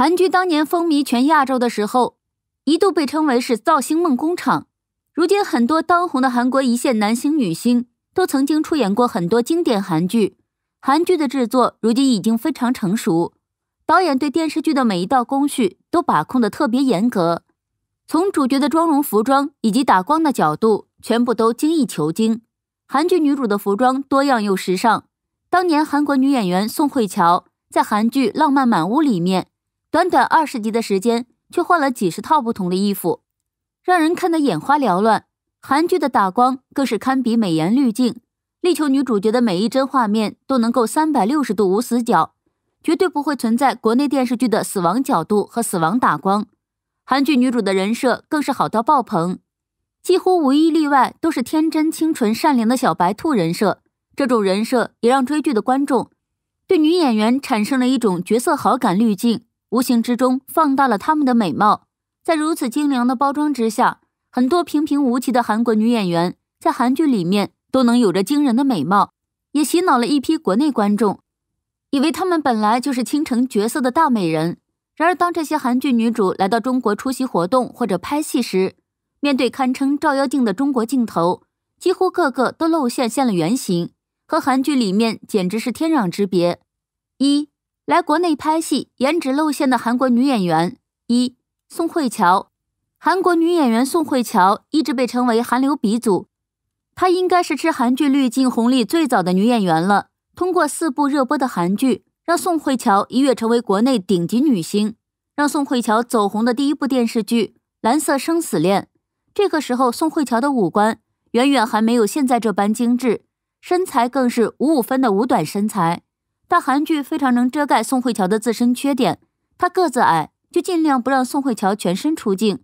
韩剧当年风靡全亚洲的时候，一度被称为是“造星梦工厂”。如今，很多当红的韩国一线男星、女星都曾经出演过很多经典韩剧。韩剧的制作如今已经非常成熟，导演对电视剧的每一道工序都把控的特别严格，从主角的妆容、服装以及打光的角度，全部都精益求精。韩剧女主的服装多样又时尚。当年韩国女演员宋慧乔在韩剧《浪漫满屋》里面。短短二十集的时间，却换了几十套不同的衣服，让人看得眼花缭乱。韩剧的打光更是堪比美颜滤镜，力求女主角的每一帧画面都能够三百六十度无死角，绝对不会存在国内电视剧的死亡角度和死亡打光。韩剧女主的人设更是好到爆棚，几乎无一例外都是天真、清纯、善良的小白兔人设。这种人设也让追剧的观众对女演员产生了一种角色好感滤镜。无形之中放大了他们的美貌，在如此精良的包装之下，很多平平无奇的韩国女演员在韩剧里面都能有着惊人的美貌，也洗脑了一批国内观众，以为她们本来就是倾城绝色的大美人。然而，当这些韩剧女主来到中国出席活动或者拍戏时，面对堪称照妖镜的中国镜头，几乎个个都露馅现了原形，和韩剧里面简直是天壤之别。一。来国内拍戏，颜值露馅的韩国女演员一宋慧乔。韩国女演员宋慧乔一直被称为韩流鼻祖，她应该是吃韩剧滤镜红利最早的女演员了。通过四部热播的韩剧，让宋慧乔一跃成为国内顶级女星。让宋慧乔走红的第一部电视剧《蓝色生死恋》，这个时候宋慧乔的五官远远还没有现在这般精致，身材更是五五分的五短身材。但韩剧非常能遮盖宋慧乔的自身缺点，她个子矮，就尽量不让宋慧乔全身出镜；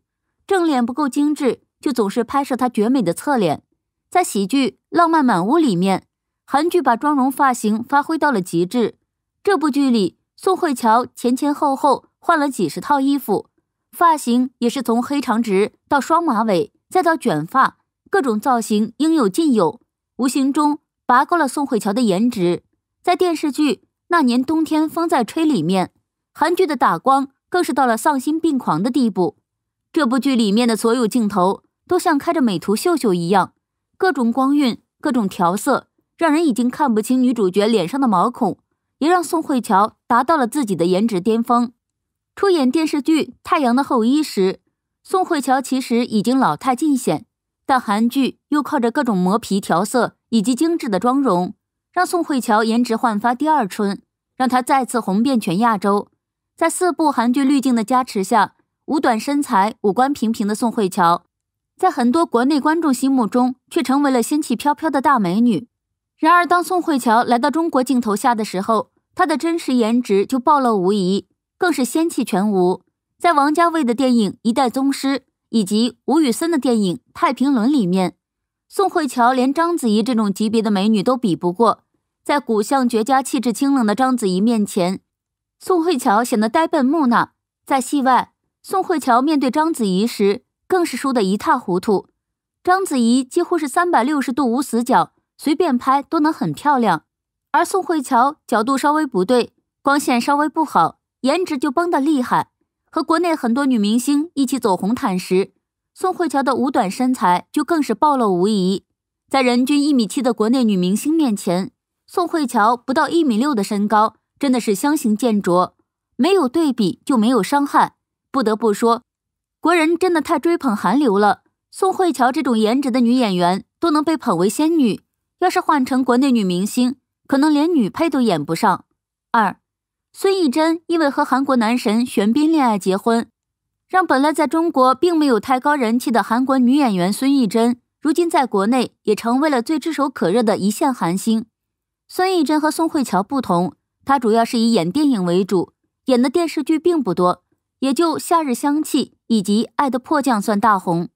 正脸不够精致，就总是拍摄她绝美的侧脸。在喜剧《浪漫满屋》里面，韩剧把妆容、发型发挥到了极致。这部剧里，宋慧乔前前后后换了几十套衣服，发型也是从黑长直到双马尾，再到卷发，各种造型应有尽有，无形中拔高了宋慧乔的颜值。在电视剧《那年冬天风在吹》里面，韩剧的打光更是到了丧心病狂的地步。这部剧里面的所有镜头都像开着美图秀秀一样，各种光晕、各种调色，让人已经看不清女主角脸上的毛孔，也让宋慧乔达到了自己的颜值巅峰。出演电视剧《太阳的后裔》时，宋慧乔其实已经老态尽显，但韩剧又靠着各种磨皮、调色以及精致的妆容。让宋慧乔颜值焕发第二春，让她再次红遍全亚洲。在四部韩剧滤镜的加持下，五短身材、五官平平的宋慧乔，在很多国内观众心目中却成为了仙气飘飘的大美女。然而，当宋慧乔来到中国镜头下的时候，她的真实颜值就暴露无遗，更是仙气全无。在王家卫的电影《一代宗师》以及吴宇森的电影《太平轮》里面，宋慧乔连章子怡这种级别的美女都比不过。在骨相绝佳、气质清冷的章子怡面前，宋慧乔显得呆笨木讷。在戏外，宋慧乔面对章子怡时更是输得一塌糊涂。章子怡几乎是三百六十度无死角，随便拍都能很漂亮，而宋慧乔角度稍微不对，光线稍微不好，颜值就崩得厉害。和国内很多女明星一起走红毯时，宋慧乔的五短身材就更是暴露无遗。在人均一米七的国内女明星面前，宋慧乔不到一米六的身高，真的是相形见绌。没有对比就没有伤害。不得不说，国人真的太追捧韩流了。宋慧乔这种颜值的女演员都能被捧为仙女，要是换成国内女明星，可能连女配都演不上。二，孙艺珍因为和韩国男神玄彬恋爱结婚，让本来在中国并没有太高人气的韩国女演员孙艺珍，如今在国内也成为了最炙手可热的一线韩星。孙艺珍和宋慧乔不同，她主要是以演电影为主，演的电视剧并不多，也就《夏日香气》以及《爱的迫降》算大红。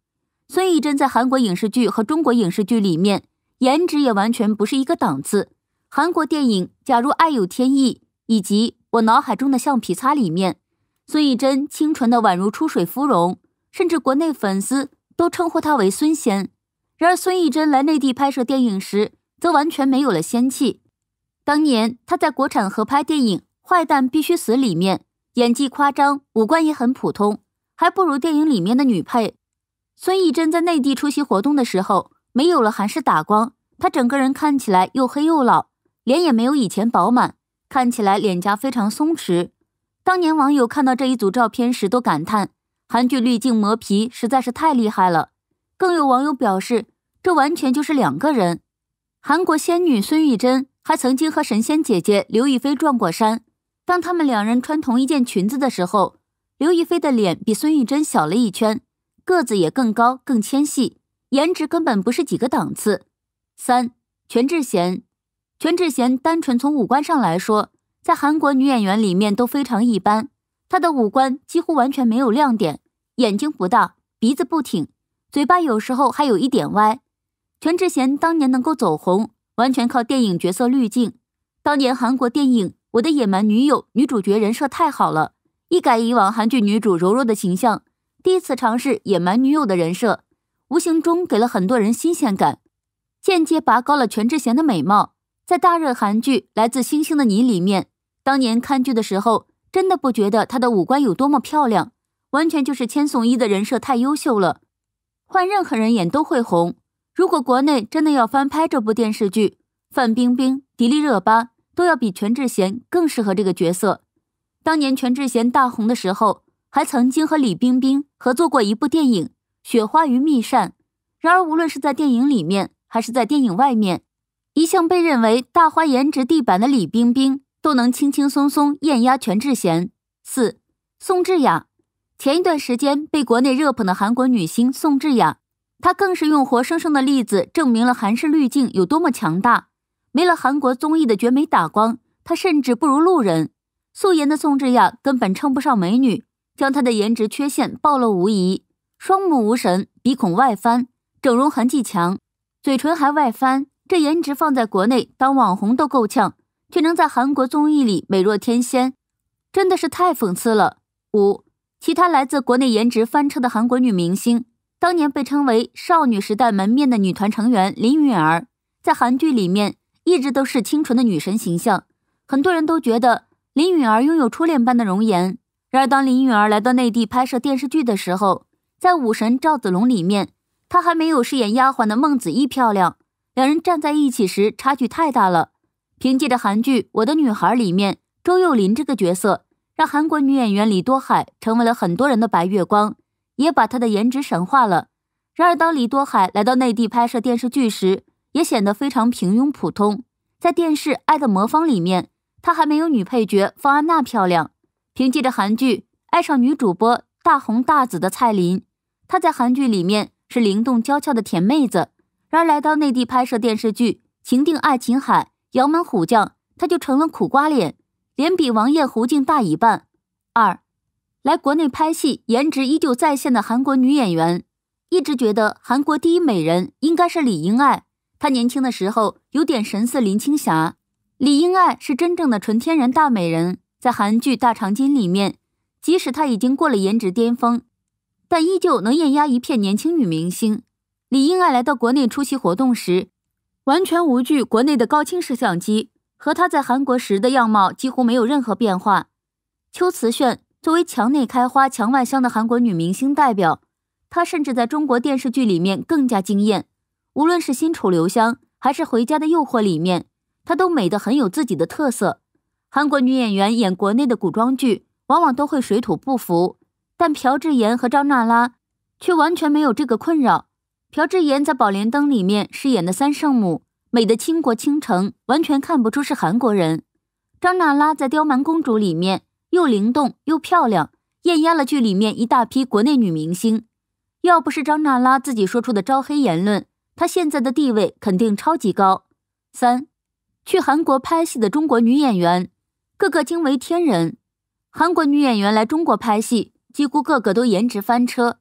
孙艺珍在韩国影视剧和中国影视剧里面，颜值也完全不是一个档次。韩国电影《假如爱有天意》以及《我脑海中的橡皮擦》里面，孙艺珍清纯的宛如出水芙蓉，甚至国内粉丝都称呼她为“孙仙”。然而，孙艺珍来内地拍摄电影时，则完全没有了仙气。当年他在国产合拍电影《坏蛋必须死》里面，演技夸张，五官也很普通，还不如电影里面的女配孙艺珍。在内地出席活动的时候，没有了韩式打光，她整个人看起来又黑又老，脸也没有以前饱满，看起来脸颊非常松弛。当年网友看到这一组照片时，都感叹韩剧滤镜磨皮实在是太厉害了。更有网友表示，这完全就是两个人。韩国仙女孙艺珍。还曾经和神仙姐姐刘亦菲撞过衫。当他们两人穿同一件裙子的时候，刘亦菲的脸比孙艺珍小了一圈，个子也更高更纤细，颜值根本不是几个档次。三，全智贤。全智贤单纯从五官上来说，在韩国女演员里面都非常一般。她的五官几乎完全没有亮点，眼睛不大，鼻子不挺，嘴巴有时候还有一点歪。全智贤当年能够走红。完全靠电影角色滤镜。当年韩国电影《我的野蛮女友》女主角人设太好了，一改以往韩剧女主柔弱的形象，第一次尝试野蛮女友的人设，无形中给了很多人新鲜感，间接拔高了全智贤的美貌。在大热韩剧《来自星星的你》里面，当年看剧的时候真的不觉得她的五官有多么漂亮，完全就是千颂伊的人设太优秀了，换任何人演都会红。如果国内真的要翻拍这部电视剧，范冰冰、迪丽热巴都要比全智贤更适合这个角色。当年全智贤大红的时候，还曾经和李冰冰合作过一部电影《雪花与蜜扇》。然而，无论是在电影里面还是在电影外面，一向被认为大花颜值地板的李冰冰都能轻轻松松艳压全智贤。四、宋智雅，前一段时间被国内热捧的韩国女星宋智雅。她更是用活生生的例子证明了韩式滤镜有多么强大。没了韩国综艺的绝美打光，她甚至不如路人。素颜的宋智雅根本称不上美女，将她的颜值缺陷暴露无遗：双目无神，鼻孔外翻，整容痕迹强，嘴唇还外翻。这颜值放在国内当网红都够呛，却能在韩国综艺里美若天仙，真的是太讽刺了。五，其他来自国内颜值翻车的韩国女明星。当年被称为少女时代门面的女团成员林允儿，在韩剧里面一直都是清纯的女神形象，很多人都觉得林允儿拥有初恋般的容颜。然而，当林允儿来到内地拍摄电视剧的时候，在《武神赵子龙》里面，她还没有饰演丫鬟的孟子义漂亮。两人站在一起时，差距太大了。凭借着韩剧《我的女孩》里面周幼琳这个角色，让韩国女演员李多海成为了很多人的白月光。也把他的颜值神化了。然而，当李多海来到内地拍摄电视剧时，也显得非常平庸普通。在电视《爱的魔方》里面，他还没有女配角方安娜漂亮。凭借着韩剧《爱上女主播》，大红大紫的蔡琳，她在韩剧里面是灵动娇俏的甜妹子。然而，来到内地拍摄电视剧《情定爱琴海》《杨门虎将》，她就成了苦瓜脸，脸比王艳、胡静大一半。二。来国内拍戏，颜值依旧在线的韩国女演员，一直觉得韩国第一美人应该是李英爱。她年轻的时候有点神似林青霞，李英爱是真正的纯天然大美人。在韩剧《大长今》里面，即使她已经过了颜值巅峰，但依旧能艳压一片年轻女明星。李英爱来到国内出席活动时，完全无惧国内的高清摄像机，和她在韩国时的样貌几乎没有任何变化。秋瓷炫。作为墙内开花墙外香的韩国女明星代表，她甚至在中国电视剧里面更加惊艳。无论是《新楚留香》还是《回家的诱惑》里面，她都美得很有自己的特色。韩国女演员演国内的古装剧，往往都会水土不服，但朴智妍和张娜拉却完全没有这个困扰。朴智妍在《宝莲灯》里面饰演的三圣母，美得倾国倾城，完全看不出是韩国人。张娜拉在《刁蛮公主》里面。又灵动又漂亮，艳压了剧里面一大批国内女明星。要不是张娜拉自己说出的招黑言论，她现在的地位肯定超级高。三，去韩国拍戏的中国女演员，个个惊为天人。韩国女演员来中国拍戏，几乎个个都颜值翻车。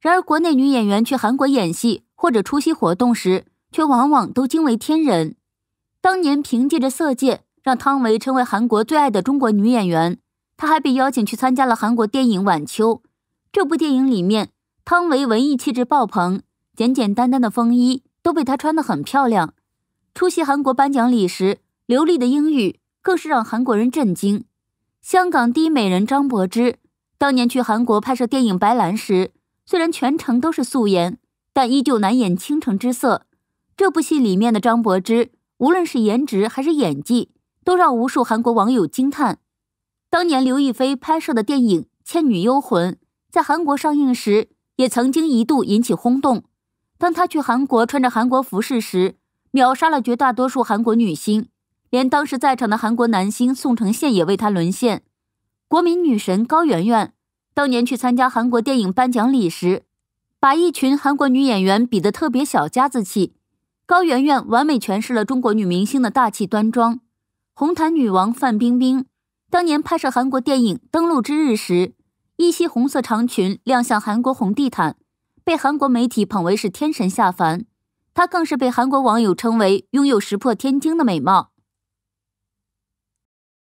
然而，国内女演员去韩国演戏或者出席活动时，却往往都惊为天人。当年凭借着《色戒》，让汤唯成为韩国最爱的中国女演员。他还被邀请去参加了韩国电影《晚秋》，这部电影里面，汤唯文艺气质爆棚，简简单单的风衣都被她穿得很漂亮。出席韩国颁奖礼时，流利的英语更是让韩国人震惊。香港第一美人张柏芝，当年去韩国拍摄电影《白兰》时，虽然全程都是素颜，但依旧难掩倾城之色。这部戏里面的张柏芝，无论是颜值还是演技，都让无数韩国网友惊叹。当年刘亦菲拍摄的电影《倩女幽魂》在韩国上映时，也曾经一度引起轰动。当她去韩国穿着韩国服饰时，秒杀了绝大多数韩国女星，连当时在场的韩国男星宋承宪也为她沦陷。国民女神高圆圆，当年去参加韩国电影颁奖礼时，把一群韩国女演员比的特别小家子气。高圆圆完美诠释了中国女明星的大气端庄。红毯女王范冰冰。当年拍摄韩国电影《登陆之日》时，一袭红色长裙亮相韩国红地毯，被韩国媒体捧为是天神下凡。她更是被韩国网友称为拥有石破天惊的美貌。